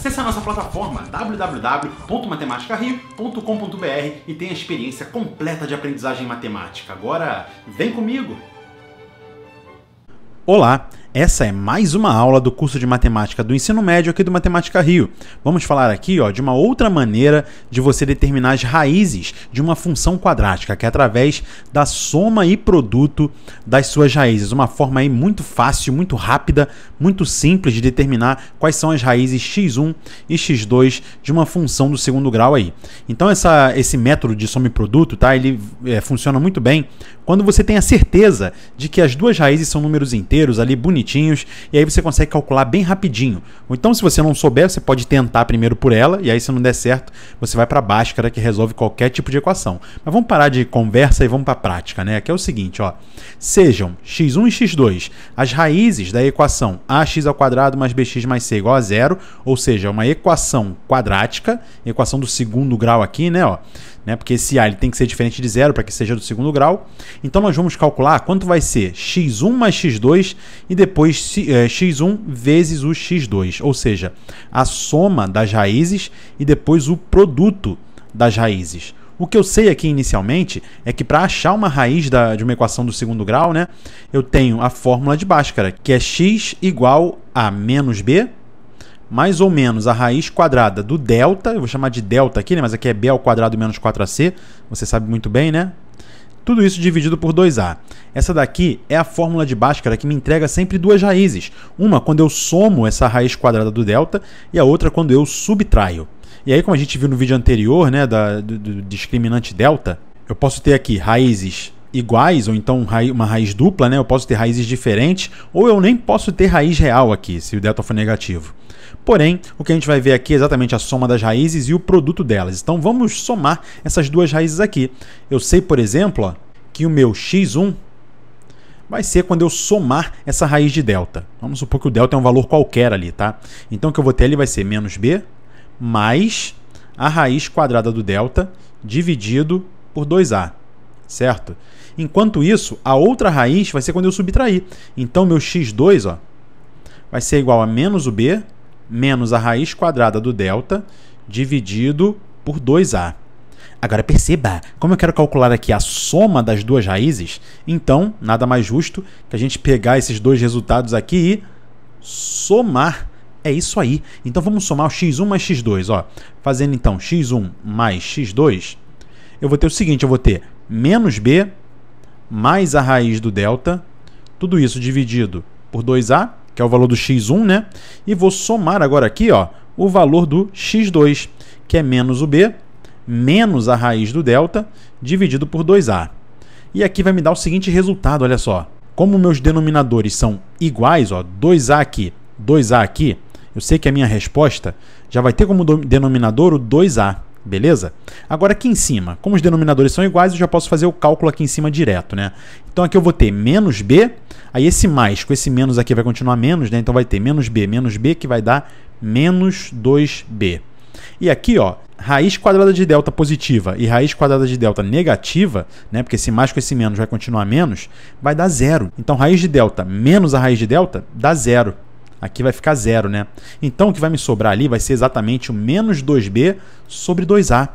Acesse a nossa plataforma www.matematicario.com.br e tenha experiência completa de aprendizagem matemática. Agora, vem comigo! Olá! Essa é mais uma aula do curso de matemática do ensino médio aqui do Matemática Rio. Vamos falar aqui ó, de uma outra maneira de você determinar as raízes de uma função quadrática, que é através da soma e produto das suas raízes. Uma forma aí muito fácil, muito rápida, muito simples de determinar quais são as raízes x1 e x2 de uma função do segundo grau aí. Então essa, esse método de soma e produto, tá? Ele é, funciona muito bem quando você tem a certeza de que as duas raízes são números inteiros ali bonitos bonitinhos, e aí você consegue calcular bem rapidinho. Ou então, se você não souber, você pode tentar primeiro por ela, e aí se não der certo, você vai para a Bhaskara, que resolve qualquer tipo de equação. Mas vamos parar de conversa e vamos para a prática, né? Que é o seguinte, ó. Sejam x1 e x2 as raízes da equação ax mais bx mais c igual a zero, ou seja, uma equação quadrática, equação do segundo grau aqui, né, ó né? porque esse A ele tem que ser diferente de zero para que seja do segundo grau. Então nós vamos calcular quanto vai ser x1 mais x2 e depois é, x1 vezes o x2, ou seja, a soma das raízes e depois o produto das raízes. O que eu sei aqui inicialmente é que para achar uma raiz da, de uma equação do segundo grau, né, eu tenho a fórmula de Bhaskara, que é x igual a menos b mais ou menos a raiz quadrada do delta, eu vou chamar de delta aqui, né? mas aqui é b ao quadrado menos 4ac, você sabe muito bem, né? Tudo isso dividido por 2a. Essa daqui é a fórmula de Bhaskara que me entrega sempre duas raízes. Uma quando eu somo essa raiz quadrada do delta e a outra quando eu subtraio. E aí, como a gente viu no vídeo anterior, né, da, do, do discriminante delta, eu posso ter aqui raízes iguais, ou então uma raiz dupla, né? eu posso ter raízes diferentes, ou eu nem posso ter raiz real aqui, se o delta for negativo. Porém, o que a gente vai ver aqui é exatamente a soma das raízes e o produto delas. Então vamos somar essas duas raízes aqui. Eu sei, por exemplo, que o meu x1 vai ser quando eu somar essa raiz de delta. Vamos supor que o delta é um valor qualquer ali, tá? Então o que eu vou ter ali vai ser menos b mais a raiz quadrada do delta dividido por 2a, certo? Enquanto isso, a outra raiz vai ser quando eu subtrair. Então, meu x2 ó, vai ser igual a menos o b, menos a raiz quadrada do delta, dividido por 2a. Agora perceba, como eu quero calcular aqui a soma das duas raízes, então nada mais justo que a gente pegar esses dois resultados aqui e somar. É isso aí. Então vamos somar o x1 mais x2, ó. Fazendo então x1 mais x2, eu vou ter o seguinte, eu vou ter menos b mais a raiz do delta, tudo isso dividido por 2a, que é o valor do x1, né? E vou somar agora aqui, ó, o valor do x2, que é menos o b, menos a raiz do delta, dividido por 2a. E aqui vai me dar o seguinte resultado, olha só. Como meus denominadores são iguais, ó, 2a aqui, 2a aqui, eu sei que a minha resposta já vai ter como denominador o 2a. Beleza? Agora aqui em cima, como os denominadores são iguais, eu já posso fazer o cálculo aqui em cima direto, né? Então aqui eu vou ter menos b, aí esse mais com esse menos aqui vai continuar menos, né? Então vai ter menos b menos b que vai dar menos 2b. E aqui, ó, raiz quadrada de delta positiva e raiz quadrada de delta negativa, né? Porque esse mais com esse menos vai continuar menos, vai dar zero. Então raiz de delta menos a raiz de delta dá zero. Aqui vai ficar zero, né? Então o que vai me sobrar ali vai ser exatamente o menos 2b sobre 2a.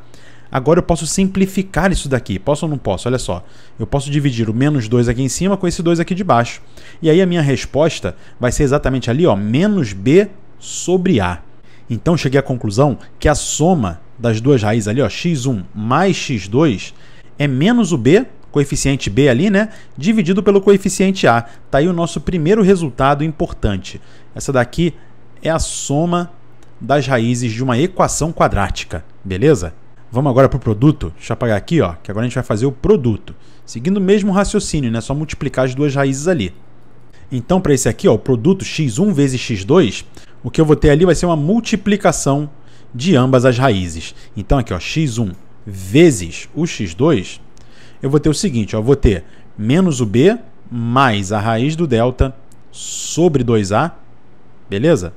Agora eu posso simplificar isso daqui. Posso ou não posso? Olha só. Eu posso dividir o menos 2 aqui em cima com esse 2 aqui de baixo. E aí a minha resposta vai ser exatamente ali, ó, menos b sobre a. Então cheguei à conclusão que a soma das duas raízes ali, ó, x1 mais x2 é menos o b, coeficiente b ali, né, dividido pelo coeficiente a. Tá aí o nosso primeiro resultado importante. Essa daqui é a soma das raízes de uma equação quadrática, beleza? Vamos agora para o produto. Deixa eu apagar aqui, ó, que agora a gente vai fazer o produto. Seguindo o mesmo raciocínio, né? Só multiplicar as duas raízes ali. Então, para esse aqui, ó, o produto x1 vezes x2, o que eu vou ter ali vai ser uma multiplicação de ambas as raízes. Então, aqui, ó, x1 vezes o x2, eu vou ter o seguinte, ó, eu vou ter menos o b mais a raiz do delta sobre 2a Beleza?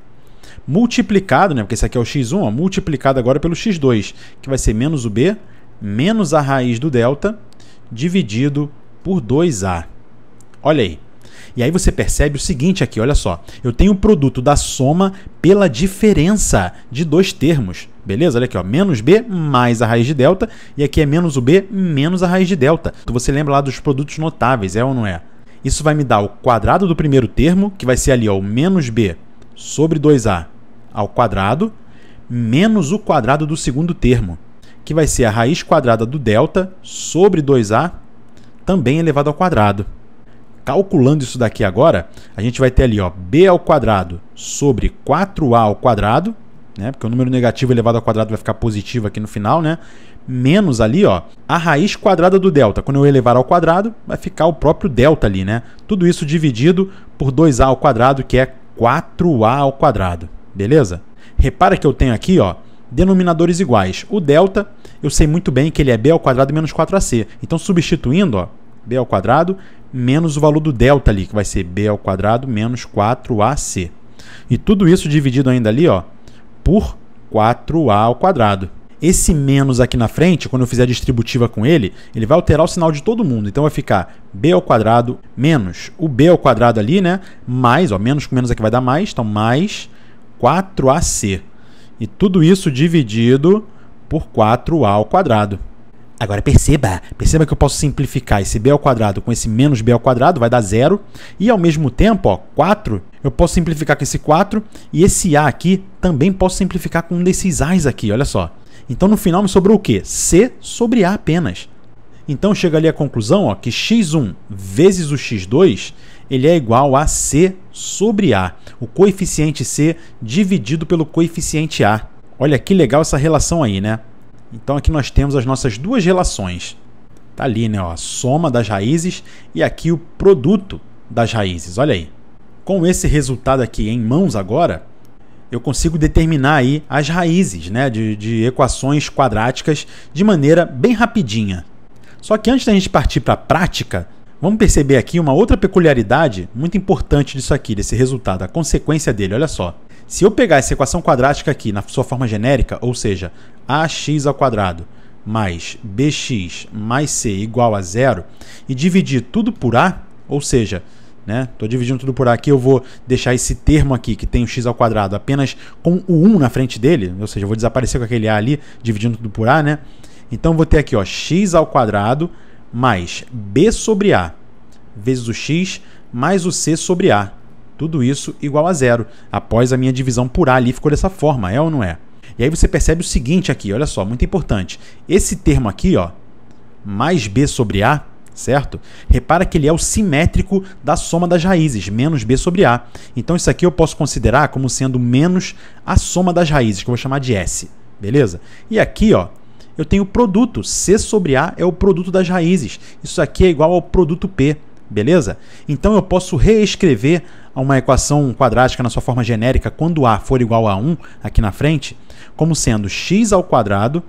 Multiplicado, né? Porque esse aqui é o x1, ó, multiplicado agora pelo x2, que vai ser menos o b, menos a raiz do delta, dividido por 2a. Olha aí. E aí você percebe o seguinte aqui, olha só. Eu tenho o produto da soma pela diferença de dois termos. Beleza? Olha aqui, ó. Menos b mais a raiz de delta. E aqui é menos o b menos a raiz de delta. Então você lembra lá dos produtos notáveis, é ou não é? Isso vai me dar o quadrado do primeiro termo, que vai ser ali ó, o menos b sobre 2a ao quadrado menos o quadrado do segundo termo, que vai ser a raiz quadrada do delta sobre 2a também elevado ao quadrado. Calculando isso daqui agora, a gente vai ter ali ó, b ao quadrado sobre 4a ao quadrado, né? Porque o número negativo elevado ao quadrado vai ficar positivo aqui no final, né? Menos ali, ó, a raiz quadrada do delta. Quando eu elevar ao quadrado, vai ficar o próprio delta ali, né? Tudo isso dividido por 2a ao quadrado, que é 4a ao quadrado, beleza? Repara que eu tenho aqui, ó, denominadores iguais. O delta, eu sei muito bem que ele é b ao quadrado menos 4ac. Então substituindo, ó, b ao quadrado menos o valor do delta ali, que vai ser b ao quadrado menos 4ac. E tudo isso dividido ainda ali, ó, por 4a ao quadrado. Esse menos aqui na frente, quando eu fizer a distributiva com ele, ele vai alterar o sinal de todo mundo. Então vai ficar b ao quadrado menos o b ao quadrado ali, né? Mais, ó, menos com menos aqui é vai dar mais, então mais 4ac. E tudo isso dividido por 4a ao quadrado. Agora perceba, perceba que eu posso simplificar esse b ao quadrado com esse menos b ao quadrado, vai dar zero. E ao mesmo tempo, ó, 4, eu posso simplificar com esse 4 e esse a aqui também posso simplificar com um desses a's aqui, olha só. Então no final me sobrou o quê? C sobre A apenas. Então chega ali a conclusão ó, que x1 vezes o x2 ele é igual a c sobre a, o coeficiente c dividido pelo coeficiente a. Olha que legal essa relação aí, né? Então aqui nós temos as nossas duas relações. Tá ali, né? Ó, a soma das raízes e aqui o produto das raízes. Olha aí. Com esse resultado aqui em mãos agora, eu consigo determinar aí as raízes né, de, de equações quadráticas de maneira bem rapidinha. Só que antes da gente partir para a prática, vamos perceber aqui uma outra peculiaridade muito importante disso aqui, desse resultado, a consequência dele, olha só. Se eu pegar essa equação quadrática aqui na sua forma genérica, ou seja, ax ao quadrado mais bx mais c igual a zero, e dividir tudo por a, ou seja, né? Tô dividindo tudo por aqui, eu vou deixar esse termo aqui, que tem o x ao quadrado, apenas com o 1 na frente dele, ou seja, eu vou desaparecer com aquele a ali, dividindo tudo por a, né? Então vou ter aqui, ó, x ao quadrado mais b sobre a vezes o x mais o c sobre a. Tudo isso igual a zero. Após a minha divisão por a ali ficou dessa forma, é ou não é? E aí você percebe o seguinte aqui, olha só, muito importante. Esse termo aqui, ó, mais b sobre a, certo? Repara que ele é o simétrico da soma das raízes, menos b sobre a. Então isso aqui eu posso considerar como sendo menos a soma das raízes, que eu vou chamar de s, beleza? E aqui, ó, eu tenho o produto, c sobre a é o produto das raízes. Isso aqui é igual ao produto p, beleza? Então eu posso reescrever uma equação quadrática na sua forma genérica quando a for igual a 1 aqui na frente, como sendo x ao quadrado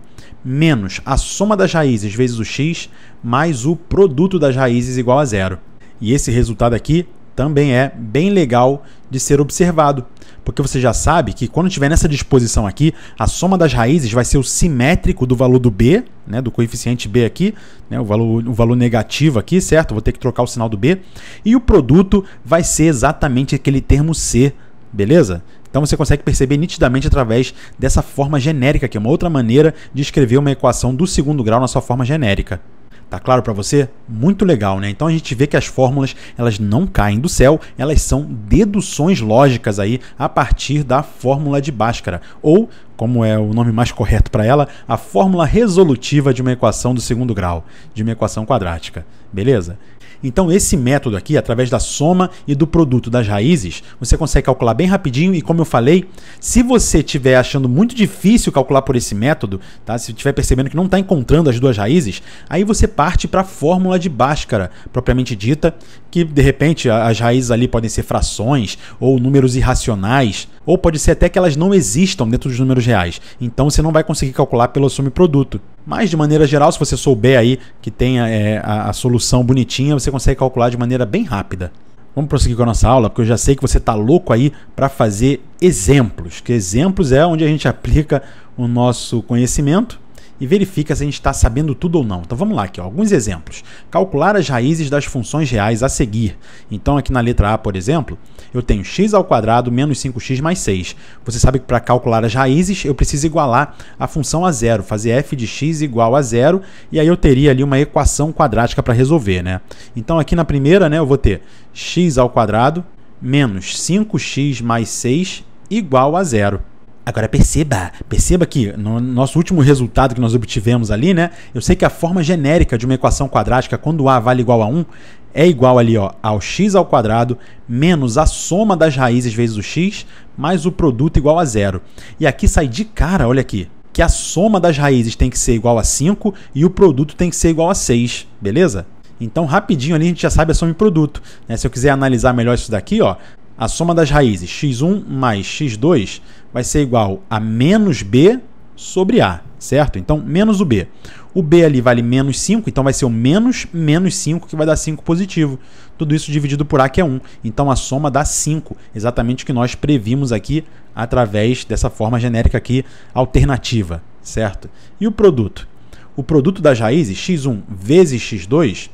menos a soma das raízes vezes o x mais o produto das raízes igual a zero. E esse resultado aqui também é bem legal de ser observado, porque você já sabe que quando estiver nessa disposição aqui, a soma das raízes vai ser o simétrico do valor do b, né, do coeficiente b aqui, né, o, valor, o valor negativo aqui, certo? Vou ter que trocar o sinal do b, e o produto vai ser exatamente aquele termo c Beleza? Então você consegue perceber nitidamente através dessa forma genérica, que é uma outra maneira de escrever uma equação do segundo grau na sua forma genérica. Tá claro para você? Muito legal, né? Então a gente vê que as fórmulas, elas não caem do céu, elas são deduções lógicas aí a partir da fórmula de Bhaskara, ou como é o nome mais correto para ela, a fórmula resolutiva de uma equação do segundo grau, de uma equação quadrática. Beleza? Então, esse método aqui, através da soma e do produto das raízes, você consegue calcular bem rapidinho. E como eu falei, se você estiver achando muito difícil calcular por esse método, tá? se estiver percebendo que não está encontrando as duas raízes, aí você parte para a fórmula de Bhaskara, propriamente dita, que de repente as raízes ali podem ser frações ou números irracionais. Ou pode ser até que elas não existam dentro dos números reais. Então você não vai conseguir calcular pelo produto. Mas de maneira geral, se você souber aí que tem a, é, a, a solução bonitinha, você consegue calcular de maneira bem rápida. Vamos prosseguir com a nossa aula, porque eu já sei que você está louco aí para fazer exemplos, que exemplos é onde a gente aplica o nosso conhecimento e verifica se a gente está sabendo tudo ou não. Então vamos lá aqui, ó, alguns exemplos. Calcular as raízes das funções reais a seguir. Então aqui na letra A, por exemplo, eu tenho x ao quadrado menos 5x mais 6. Você sabe que para calcular as raízes eu preciso igualar a função a zero, fazer f de x igual a zero e aí eu teria ali uma equação quadrática para resolver, né? Então aqui na primeira, né, eu vou ter x ao quadrado menos 5x mais 6 igual a zero. Agora perceba, perceba que no nosso último resultado que nós obtivemos ali, né? Eu sei que a forma genérica de uma equação quadrática quando a vale igual a 1 é igual ali ó, ao x ao quadrado menos a soma das raízes vezes o x mais o produto igual a zero. E aqui sai de cara, olha aqui, que a soma das raízes tem que ser igual a 5 e o produto tem que ser igual a 6, beleza? Então rapidinho ali a gente já sabe a soma e produto. Né? Se eu quiser analisar melhor isso daqui, ó, a soma das raízes x1 mais x2 vai ser igual a menos b sobre a, certo? Então, menos o b. O b ali vale menos 5, então vai ser o menos menos 5, que vai dar 5 positivo. Tudo isso dividido por a, que é 1. Então, a soma dá 5, exatamente o que nós previmos aqui através dessa forma genérica aqui, alternativa, certo? E o produto? O produto das raízes, x1 vezes x2,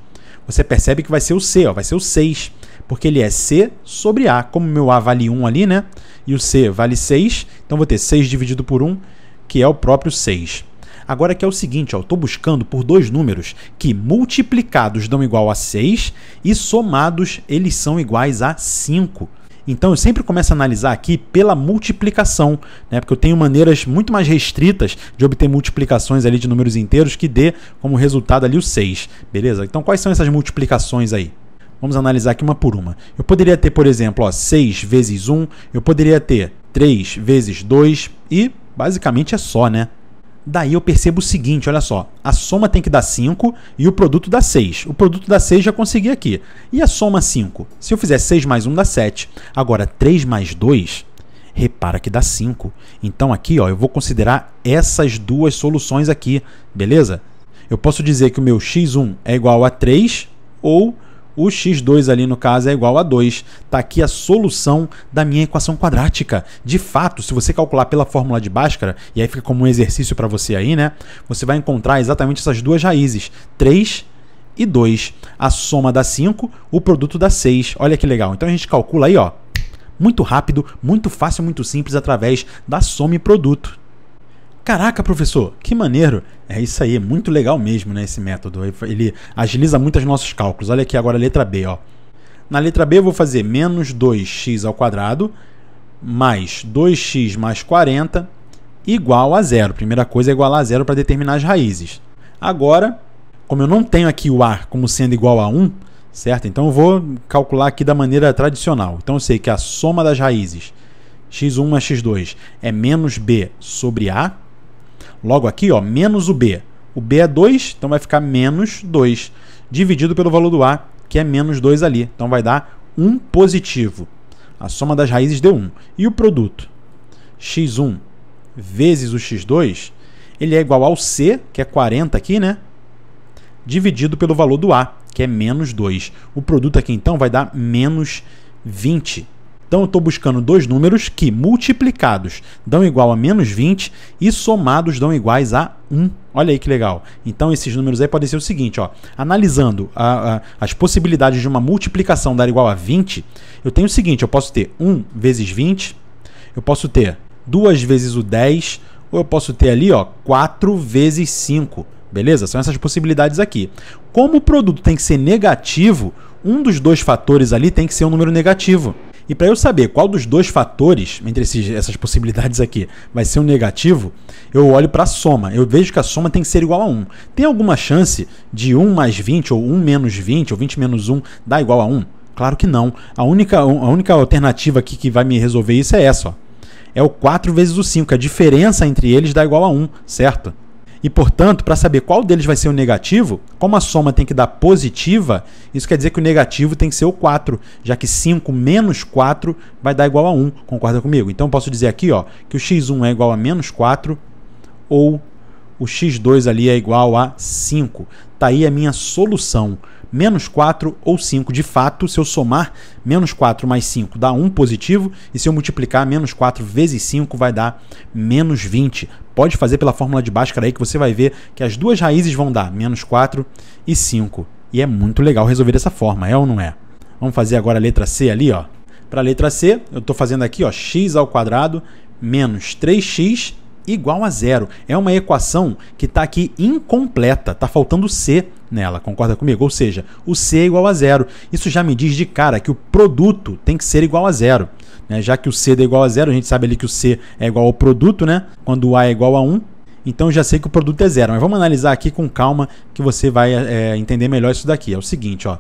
você percebe que vai ser o c, ó, vai ser o 6 porque ele é C sobre A. Como meu A vale 1 ali, né? E o C vale 6, então vou ter 6 dividido por 1, que é o próprio 6. Agora que é o seguinte, ó, eu estou buscando por dois números que multiplicados dão igual a 6 e somados eles são iguais a 5. Então eu sempre começo a analisar aqui pela multiplicação, né? porque eu tenho maneiras muito mais restritas de obter multiplicações ali de números inteiros que dê como resultado ali o 6. Beleza? Então quais são essas multiplicações aí? Vamos analisar aqui uma por uma. Eu poderia ter, por exemplo, ó, 6 vezes 1, eu poderia ter 3 vezes 2 e basicamente é só, né? Daí eu percebo o seguinte, olha só, a soma tem que dar 5 e o produto dá 6. O produto dá 6 já consegui aqui. E a soma 5? Se eu fizer 6 mais 1 dá 7. Agora 3 mais 2, repara que dá 5. Então aqui, ó, eu vou considerar essas duas soluções aqui, beleza? Eu posso dizer que o meu x1 é igual a 3 ou o x2 ali no caso é igual a 2. Está aqui a solução da minha equação quadrática. De fato, se você calcular pela fórmula de Bhaskara, e aí fica como um exercício para você aí, né? Você vai encontrar exatamente essas duas raízes, 3 e 2. A soma dá 5, o produto dá 6. Olha que legal. Então a gente calcula aí, ó, muito rápido, muito fácil, muito simples através da soma e produto. Caraca, professor, que maneiro! É isso aí, é muito legal mesmo, né, esse método. Ele agiliza muito os nossos cálculos. Olha aqui agora a letra B, ó. Na letra B eu vou fazer menos 2x ao quadrado mais 2x mais 40 igual a zero. Primeira coisa é igualar a zero para determinar as raízes. Agora, como eu não tenho aqui o a como sendo igual a 1, certo? Então eu vou calcular aqui da maneira tradicional. Então eu sei que a soma das raízes x1 mais x2 é menos b sobre a Logo aqui, ó, menos o B. O B é 2, então vai ficar menos 2, dividido pelo valor do A, que é menos 2 ali. Então vai dar 1 um positivo. A soma das raízes deu 1. Um. E o produto? x1 vezes o x2, ele é igual ao C, que é 40 aqui, né? Dividido pelo valor do A, que é menos 2. O produto aqui, então, vai dar menos 20. Então eu estou buscando dois números que multiplicados dão igual a menos 20 e somados dão iguais a 1. Olha aí que legal. Então esses números aí podem ser o seguinte, ó, analisando a, a, as possibilidades de uma multiplicação dar igual a 20, eu tenho o seguinte, eu posso ter 1 vezes 20, eu posso ter 2 vezes o 10, ou eu posso ter ali ó, 4 vezes 5. Beleza? São essas possibilidades aqui. Como o produto tem que ser negativo, um dos dois fatores ali tem que ser um número negativo. E para eu saber qual dos dois fatores, entre esses, essas possibilidades aqui, vai ser um negativo, eu olho para a soma. Eu vejo que a soma tem que ser igual a 1. Tem alguma chance de 1 mais 20, ou 1 menos 20, ou 20 menos 1 dar igual a 1? Claro que não. A única, a única alternativa aqui que vai me resolver isso é essa. Ó. É o 4 vezes o 5. A diferença entre eles dá igual a 1, certo? E, portanto, para saber qual deles vai ser o negativo, como a soma tem que dar positiva, isso quer dizer que o negativo tem que ser o 4, já que 5 menos 4 vai dar igual a 1, concorda comigo? Então, posso dizer aqui ó, que o x1 é igual a menos 4 ou o x2 ali é igual a 5. Está aí a minha solução. Menos 4 ou 5. De fato, se eu somar menos 4 mais 5 dá 1 positivo, e se eu multiplicar menos 4 vezes 5 vai dar menos 20. Pode fazer pela fórmula de Bhaskara aí que você vai ver que as duas raízes vão dar menos 4 e 5. E é muito legal resolver dessa forma, é ou não é? Vamos fazer agora a letra C ali, ó. Para a letra C, eu estou fazendo aqui, ó, x ao quadrado menos 3x igual a zero. É uma equação que está aqui incompleta, está faltando C nela, concorda comigo? Ou seja, o C é igual a zero. Isso já me diz de cara que o produto tem que ser igual a zero. Né? Já que o C é igual a zero, a gente sabe ali que o C é igual ao produto, né? quando o A é igual a 1. Então já sei que o produto é zero. Mas vamos analisar aqui com calma que você vai é, entender melhor isso daqui. É o seguinte, ó.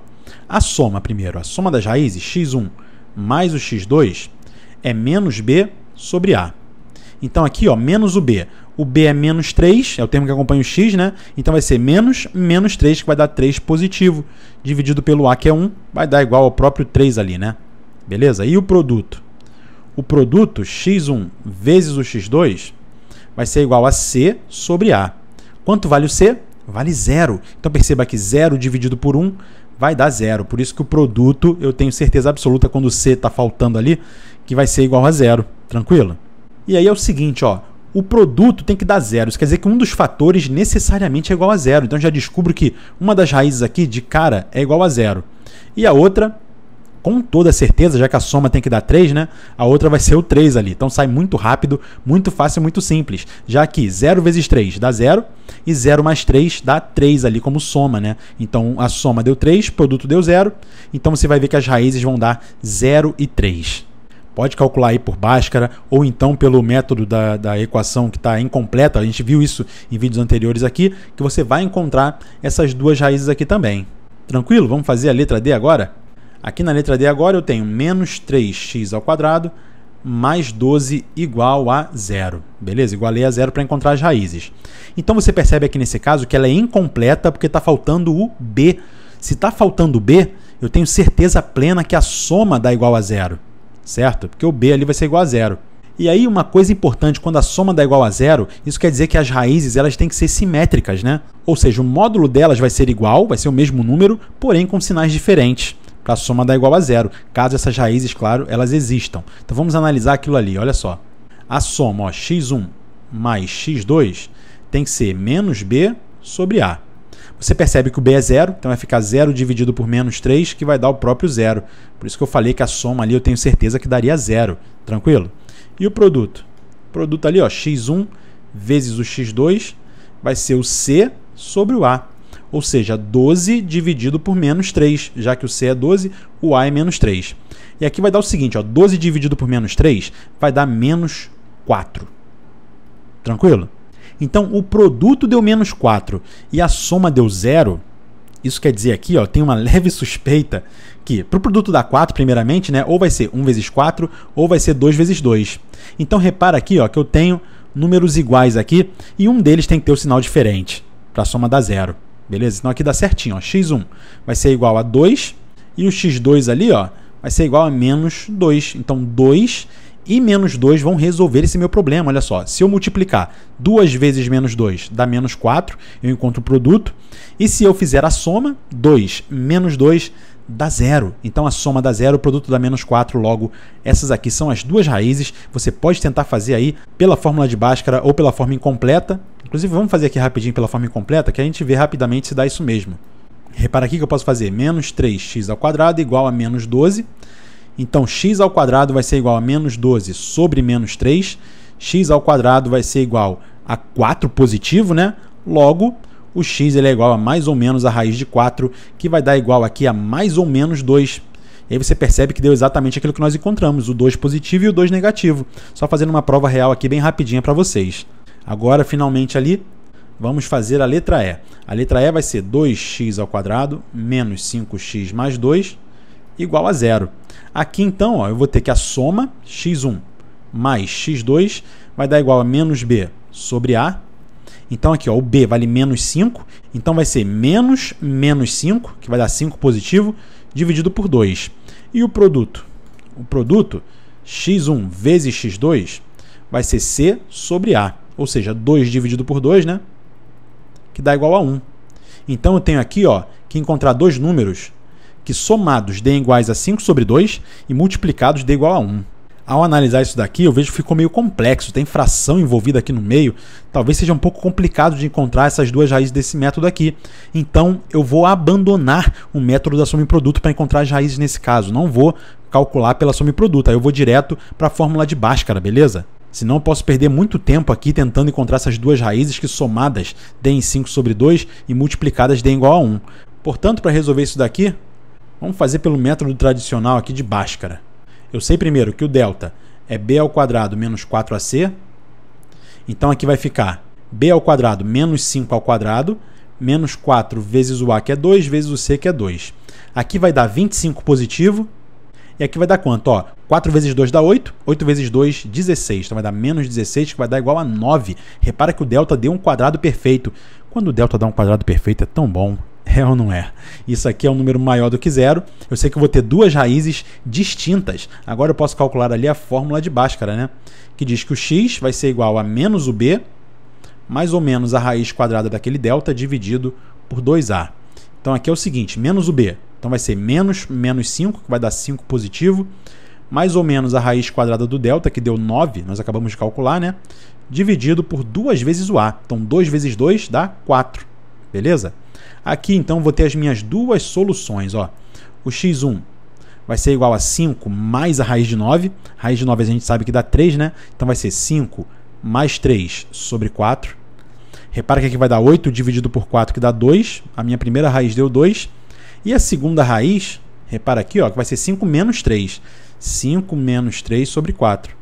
a soma primeiro, a soma das raízes x1 mais o x2 é menos b sobre a. Então aqui, ó, menos o b. O b é menos 3, é o termo que acompanha o x, né? Então vai ser menos menos 3, que vai dar 3 positivo, dividido pelo a, que é 1, vai dar igual ao próprio 3 ali, né? Beleza? E o produto? o produto x1 vezes o x2 vai ser igual a C sobre A. Quanto vale o C? Vale zero. Então perceba que zero dividido por 1 um vai dar zero. Por isso que o produto, eu tenho certeza absoluta quando o C está faltando ali, que vai ser igual a zero. Tranquilo? E aí é o seguinte, ó. O produto tem que dar zero. Isso quer dizer que um dos fatores necessariamente é igual a zero. Então já descubro que uma das raízes aqui de cara é igual a zero. E a outra com toda certeza, já que a soma tem que dar 3, né? A outra vai ser o 3 ali. Então sai muito rápido, muito fácil, muito simples. Já que 0 vezes 3 dá 0 e 0 mais 3 dá 3 ali como soma, né? Então a soma deu 3, produto deu 0. Então você vai ver que as raízes vão dar 0 e 3 pode calcular aí por Bhaskara ou então pelo método da, da equação que está incompleta, a gente viu isso em vídeos anteriores aqui, que você vai encontrar essas duas raízes aqui também. Tranquilo? Vamos fazer a letra D agora? Aqui na letra D agora eu tenho menos 3x ao quadrado mais 12 igual a zero. Beleza? Igualei a zero para encontrar as raízes. Então você percebe aqui nesse caso que ela é incompleta porque está faltando o b. Se está faltando o b, eu tenho certeza plena que a soma dá igual a zero, certo? Porque o b ali vai ser igual a zero. E aí uma coisa importante, quando a soma dá igual a zero, isso quer dizer que as raízes elas têm que ser simétricas, né? Ou seja, o módulo delas vai ser igual, vai ser o mesmo número, porém com sinais diferentes para a soma dar igual a zero, caso essas raízes, claro, elas existam. Então vamos analisar aquilo ali, olha só. A soma ó, x1 mais x2 tem que ser menos b sobre a. Você percebe que o b é zero, então vai ficar zero dividido por menos 3, que vai dar o próprio zero. Por isso que eu falei que a soma ali eu tenho certeza que daria zero, tranquilo? E o produto? O produto ali, ó, x1 vezes o x2 vai ser o c sobre o a ou seja, 12 dividido por menos 3, já que o C é 12, o A é menos 3. E aqui vai dar o seguinte, ó, 12 dividido por menos 3 vai dar menos 4. Tranquilo? Então, o produto deu menos 4 e a soma deu zero. Isso quer dizer aqui, ó, tem uma leve suspeita que para o produto dar 4, primeiramente, né, ou vai ser 1 vezes 4 ou vai ser 2 vezes 2. Então, repara aqui ó, que eu tenho números iguais aqui e um deles tem que ter o um sinal diferente para a soma dar zero. Beleza? Então aqui dá certinho, ó. x1 vai ser igual a 2 e o x2 ali, ó, vai ser igual a menos 2. Então 2 e menos 2 vão resolver esse meu problema. Olha só, se eu multiplicar 2 vezes menos 2 dá menos 4, eu encontro o produto. E se eu fizer a soma, 2 menos 2 dá zero. Então a soma dá zero, o produto dá menos 4, logo essas aqui são as duas raízes. Você pode tentar fazer aí pela fórmula de Bhaskara ou pela forma incompleta, Inclusive, vamos fazer aqui rapidinho pela forma incompleta, que a gente vê rapidamente se dá isso mesmo. Repara aqui que eu posso fazer menos 3x ao quadrado igual a menos 12. Então, x ao quadrado vai ser igual a menos 12 sobre menos 3. x ao quadrado vai ser igual a 4 positivo, né? Logo, o x ele é igual a mais ou menos a raiz de 4, que vai dar igual aqui a mais ou menos 2. E aí você percebe que deu exatamente aquilo que nós encontramos, o 2 positivo e o 2 negativo. Só fazendo uma prova real aqui bem rapidinha para vocês. Agora, finalmente ali, vamos fazer a letra E. A letra E vai ser 2x menos 5x mais 2 igual a zero. Aqui então, ó, eu vou ter que a soma x1 mais x2 vai dar igual a menos b sobre a. Então aqui, ó, o b vale menos 5, então vai ser menos menos 5, que vai dar 5 positivo, dividido por 2. E o produto? O produto x1 vezes x2 vai ser c sobre a. Ou seja, 2 dividido por 2, né? Que dá igual a 1. Então eu tenho aqui ó, que encontrar dois números que somados dêem iguais a 5 sobre 2 e multiplicados dêem igual a 1. Ao analisar isso daqui, eu vejo que ficou meio complexo, tem fração envolvida aqui no meio. Talvez seja um pouco complicado de encontrar essas duas raízes desse método aqui. Então, eu vou abandonar o método da soma e produto para encontrar as raízes nesse caso. Não vou calcular pela soma e produto, aí eu vou direto para a fórmula de Bhaskara, beleza? Senão eu posso perder muito tempo aqui tentando encontrar essas duas raízes que somadas deem 5 sobre 2 e multiplicadas deem igual a 1. Portanto, para resolver isso daqui, vamos fazer pelo método tradicional aqui de Bhaskara. Eu sei primeiro que o delta é b ao quadrado menos 4ac. Então aqui vai ficar b ao quadrado menos 5 ao quadrado menos 4 vezes o a que é 2 vezes o c que é 2. Aqui vai dar 25 positivo e aqui vai dar quanto? Ó, 4 vezes 2 dá 8, 8 vezes 2, 16. Então vai dar menos 16, que vai dar igual a 9. Repara que o delta deu um quadrado perfeito. Quando o delta dá um quadrado perfeito é tão bom. É ou não é? Isso aqui é um número maior do que zero. Eu sei que eu vou ter duas raízes distintas. Agora eu posso calcular ali a fórmula de Bhaskara, né? Que diz que o x vai ser igual a menos o b, mais ou menos a raiz quadrada daquele delta dividido por 2a. Então aqui é o seguinte, menos o b então vai ser menos menos 5, que vai dar 5 positivo, mais ou menos a raiz quadrada do delta, que deu 9, nós acabamos de calcular, né? Dividido por 2 vezes o A. Então 2 vezes 2 dá 4, beleza? Aqui então vou ter as minhas duas soluções, ó. O x1 vai ser igual a 5 mais a raiz de 9. A raiz de 9 a gente sabe que dá 3, né? Então vai ser 5 mais 3 sobre 4. Repara que aqui vai dar 8 dividido por 4, que dá 2. A minha primeira raiz deu 2. E a segunda raiz, repara aqui, ó, que vai ser 5 menos 3. 5 menos 3 sobre 4.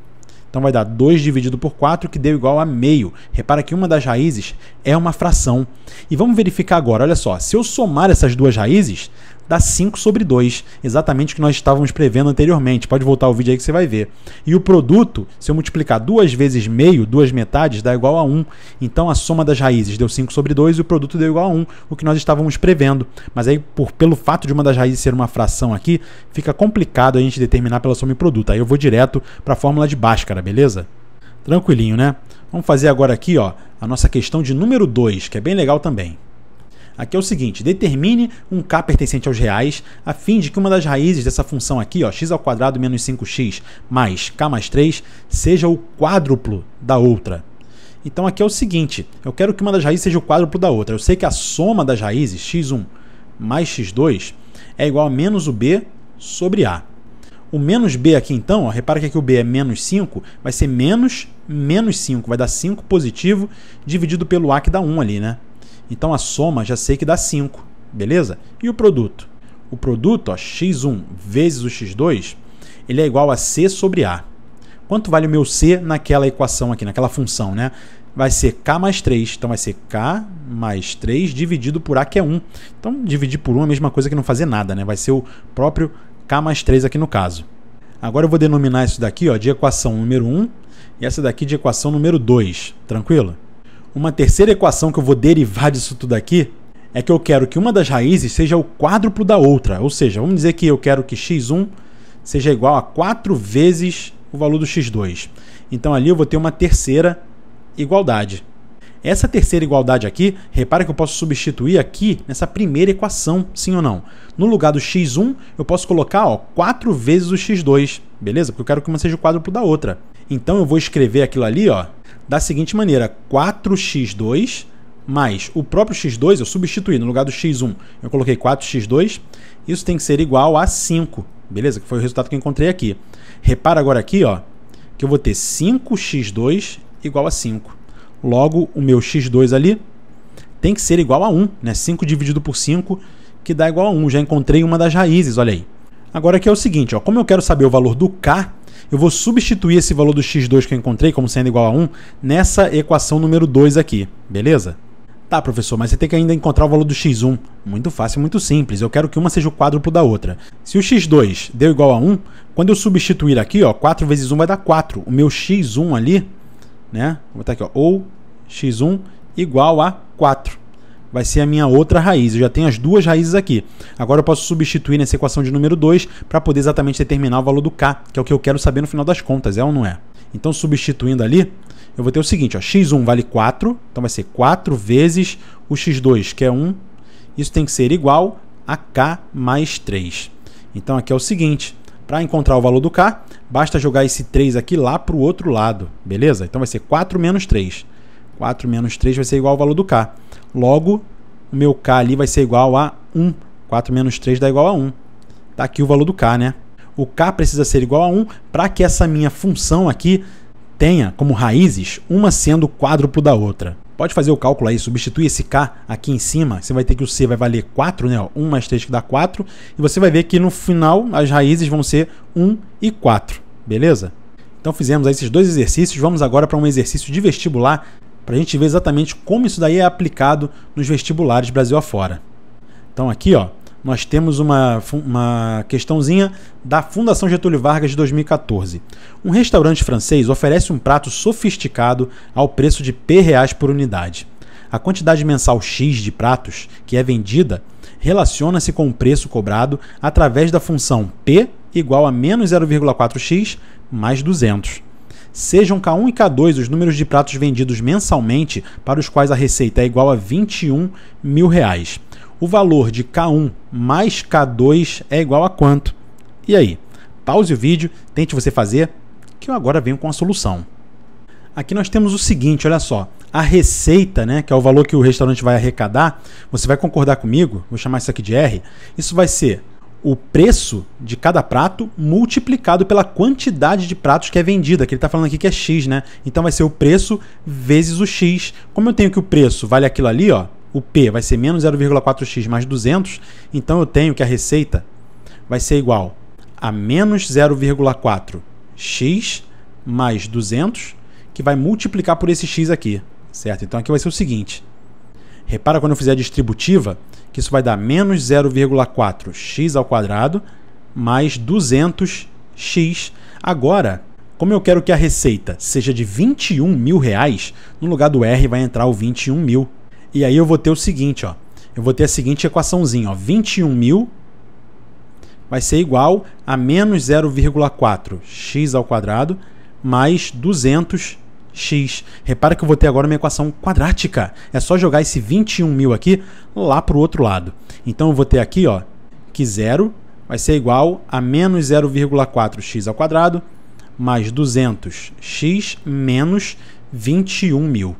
Então vai dar 2 dividido por 4, que deu igual a meio. Repara que uma das raízes é uma fração. E vamos verificar agora, olha só, se eu somar essas duas raízes, dá 5 sobre 2, exatamente o que nós estávamos prevendo anteriormente. Pode voltar o vídeo aí que você vai ver. E o produto, se eu multiplicar duas vezes meio, duas metades, dá igual a 1. Um. Então a soma das raízes deu 5 sobre 2 e o produto deu igual a 1, um, o que nós estávamos prevendo. Mas aí, por, pelo fato de uma das raízes ser uma fração aqui, fica complicado a gente determinar pela soma e produto. Aí eu vou direto para a fórmula de Bhaskara, beleza? Tranquilinho, né? Vamos fazer agora aqui ó, a nossa questão de número 2, que é bem legal também. Aqui é o seguinte, determine um k pertencente aos reais, a fim de que uma das raízes dessa função aqui, ó, x ao quadrado menos 5x mais k mais 3, seja o quádruplo da outra. Então aqui é o seguinte, eu quero que uma das raízes seja o quádruplo da outra. Eu sei que a soma das raízes, x1 mais x2, é igual a menos o b sobre a. O menos b aqui então, ó, repara que aqui o b é menos 5, vai ser menos menos 5, vai dar 5 positivo dividido pelo a que dá 1 ali, né? Então a soma já sei que dá 5, beleza? E o produto? O produto, ó, x1 vezes o x2, ele é igual a c sobre a. Quanto vale o meu c naquela equação aqui, naquela função, né? Vai ser k mais 3, então vai ser k mais 3 dividido por a, que é 1. Então, dividir por 1 é a mesma coisa que não fazer nada, né? Vai ser o próprio k mais 3 aqui no caso. Agora eu vou denominar isso daqui ó, de equação número 1 e essa daqui de equação número 2, tranquilo? Uma terceira equação que eu vou derivar disso tudo aqui é que eu quero que uma das raízes seja o quádruplo da outra. Ou seja, vamos dizer que eu quero que x1 seja igual a 4 vezes o valor do x2. Então ali eu vou ter uma terceira igualdade. Essa terceira igualdade aqui, repara que eu posso substituir aqui nessa primeira equação, sim ou não. No lugar do x1, eu posso colocar ó, 4 vezes o x2, beleza? Porque eu quero que uma seja o quádruplo da outra. Então eu vou escrever aquilo ali ó, da seguinte maneira: 4x2 mais o próprio x2, eu substituí no lugar do x1, eu coloquei 4x2, isso tem que ser igual a 5, beleza? Que foi o resultado que eu encontrei aqui. Repara agora aqui, ó, que eu vou ter 5x2 igual a 5. Logo, o meu x2 ali tem que ser igual a 1, né? 5 dividido por 5, que dá igual a 1. Já encontrei uma das raízes, olha aí. Agora aqui é o seguinte, ó, como eu quero saber o valor do K, eu vou substituir esse valor do x2 que eu encontrei como sendo igual a 1 nessa equação número 2 aqui, beleza? Tá, professor, mas você tem que ainda encontrar o valor do x1. Muito fácil, muito simples. Eu quero que uma seja o quádruplo da outra. Se o x2 deu igual a 1, quando eu substituir aqui, ó, 4 vezes 1 vai dar 4. O meu x1 ali, né? Vou botar aqui, ó, ou x1 igual a 4 vai ser a minha outra raiz. Eu já tenho as duas raízes aqui. Agora eu posso substituir nessa equação de número 2 para poder exatamente determinar o valor do k, que é o que eu quero saber no final das contas, é ou não é? Então, substituindo ali, eu vou ter o seguinte, ó, x1 vale 4, então vai ser 4 vezes o x2, que é 1. Isso tem que ser igual a k mais 3. Então, aqui é o seguinte, para encontrar o valor do k, basta jogar esse 3 aqui lá para o outro lado, beleza? Então, vai ser 4 menos 3. 4 menos 3 vai ser igual ao valor do k. Logo, o meu K ali vai ser igual a 1. 4 menos 3 dá igual a 1. Está aqui o valor do K, né? O K precisa ser igual a 1 para que essa minha função aqui tenha como raízes uma sendo o quádruplo da outra. Pode fazer o cálculo aí, substituir esse K aqui em cima, você vai ter que o C vai valer 4, né? 1 mais 3 que dá 4, e você vai ver que no final as raízes vão ser 1 e 4, beleza? Então fizemos esses dois exercícios, vamos agora para um exercício de vestibular para a gente ver exatamente como isso daí é aplicado nos vestibulares Brasil afora. Então aqui ó, nós temos uma, uma questãozinha da Fundação Getúlio Vargas de 2014. Um restaurante francês oferece um prato sofisticado ao preço de P reais por unidade. A quantidade mensal X de pratos que é vendida relaciona-se com o preço cobrado através da função P igual a menos 0,4x mais 200. Sejam K1 e K2 os números de pratos vendidos mensalmente, para os quais a receita é igual a 21 mil reais. O valor de K1 mais K2 é igual a quanto? E aí? Pause o vídeo, tente você fazer, que eu agora venho com a solução. Aqui nós temos o seguinte, olha só. A receita, né, que é o valor que o restaurante vai arrecadar, você vai concordar comigo, vou chamar isso aqui de R, isso vai ser o preço de cada prato multiplicado pela quantidade de pratos que é vendida, que ele está falando aqui que é X, né? Então vai ser o preço vezes o X. Como eu tenho que o preço vale aquilo ali, ó, o P vai ser menos 0,4x mais 200, então eu tenho que a receita vai ser igual a menos 0,4x mais 200, que vai multiplicar por esse x aqui, certo? Então aqui vai ser o seguinte. Repara quando eu fizer a distributiva, que isso vai dar menos 0,4x ao quadrado mais 200x. Agora, como eu quero que a receita seja de 21 mil reais, no lugar do R vai entrar o 21 mil. E aí eu vou ter o seguinte, ó. Eu vou ter a seguinte equaçãozinha, ó. 21 mil vai ser igual a menos 0,4x ao quadrado mais 200 x x. Repara que eu vou ter agora uma equação quadrática. É só jogar esse 21 mil aqui lá para o outro lado. Então eu vou ter aqui ó, que zero vai ser igual a menos 0,4x ao quadrado mais 200x menos 21 mil.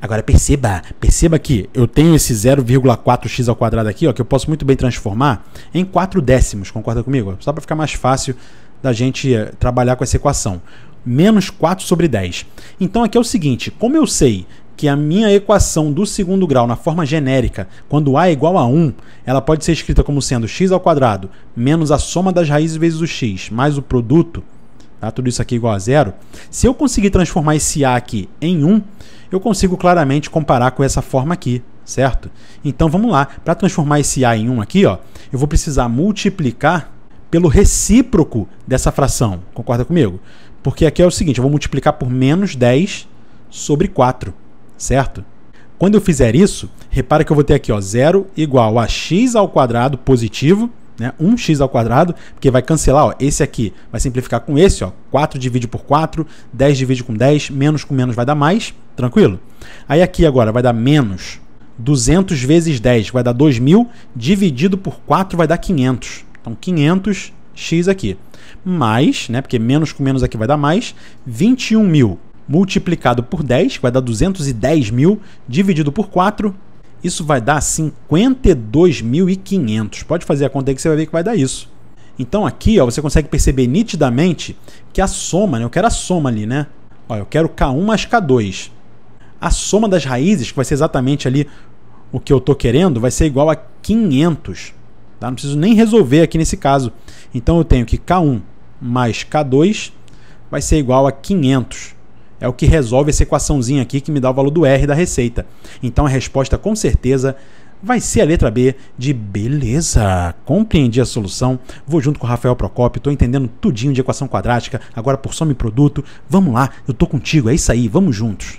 Agora perceba, perceba que eu tenho esse 0,4x ao quadrado aqui, ó, que eu posso muito bem transformar em 4 décimos, concorda comigo? Só para ficar mais fácil da gente eh, trabalhar com essa equação menos 4 sobre 10. Então aqui é o seguinte, como eu sei que a minha equação do segundo grau na forma genérica, quando a é igual a 1, ela pode ser escrita como sendo x ao quadrado menos a soma das raízes vezes o x mais o produto, tá? tudo isso aqui é igual a zero. Se eu conseguir transformar esse a aqui em 1, eu consigo claramente comparar com essa forma aqui, certo? Então vamos lá, para transformar esse a em 1 aqui, ó, eu vou precisar multiplicar pelo recíproco dessa fração, concorda comigo? Porque aqui é o seguinte, eu vou multiplicar por menos 10 sobre 4, certo? Quando eu fizer isso, repara que eu vou ter aqui ó, 0 igual a x ao quadrado positivo, né? 1x ao quadrado, porque vai cancelar ó, esse aqui, vai simplificar com esse, ó, 4 divide por 4, 10 divide com 10, menos com menos vai dar mais, tranquilo? Aí aqui agora vai dar menos 200 vezes 10, vai dar 2.000, dividido por 4 vai dar 500. Então 500 x aqui. Mais, né, porque menos com menos aqui vai dar mais, 21 mil multiplicado por 10, vai dar 210 mil, dividido por 4, isso vai dar 52.500. Pode fazer a conta aí que você vai ver que vai dar isso. Então aqui ó, você consegue perceber nitidamente que a soma, né, eu quero a soma ali, né? Ó, eu quero K1 mais K2. A soma das raízes, que vai ser exatamente ali o que eu estou querendo, vai ser igual a 500. Tá? Não preciso nem resolver aqui nesse caso. Então eu tenho que K1 mais K2 vai ser igual a 500. É o que resolve essa equaçãozinha aqui que me dá o valor do R da receita. Então a resposta com certeza vai ser a letra B de beleza. Compreendi a solução. Vou junto com o Rafael Procopio, estou entendendo tudinho de equação quadrática, agora por soma e produto. Vamos lá, eu tô contigo, é isso aí, vamos juntos.